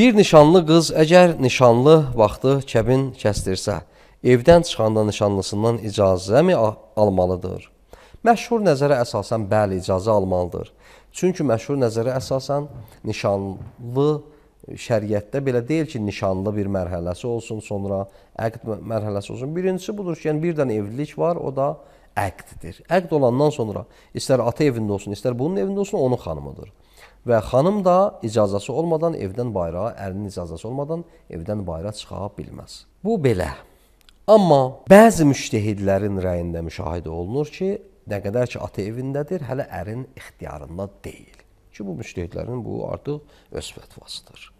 Bir nişanlı qız əgər nişanlı vaxtı kəbin kəstirsə, evdən çıxanda nişanlısından icazəmi almalıdır? Məşhur nəzərə əsasən bəli icazə almalıdır. Çünki məşhur nəzərə əsasən nişanlı şəriətdə belə deyil ki, nişanlı bir mərhələsi olsun, sonra əqd mərhələsi olsun. Birincisi budur ki, yəni bir dənə evlilik var, o da əqddir. Əqd olandan sonra istər ata evində olsun, istər bunun evində olsun, onun xanımıdır. Və xanım da icazəsi olmadan evdən bayrağa, ərinin icazəsi olmadan evdən bayrağa çıxa bilməz. Bu belə. Amma bəzi müştehidlərin rəyində müşahidə olunur ki, nə qədər ki ata evindədir, hələ ərin ixtiyarında deyil. Ki bu müştehidlərin bu artıq öz fətvasıdır.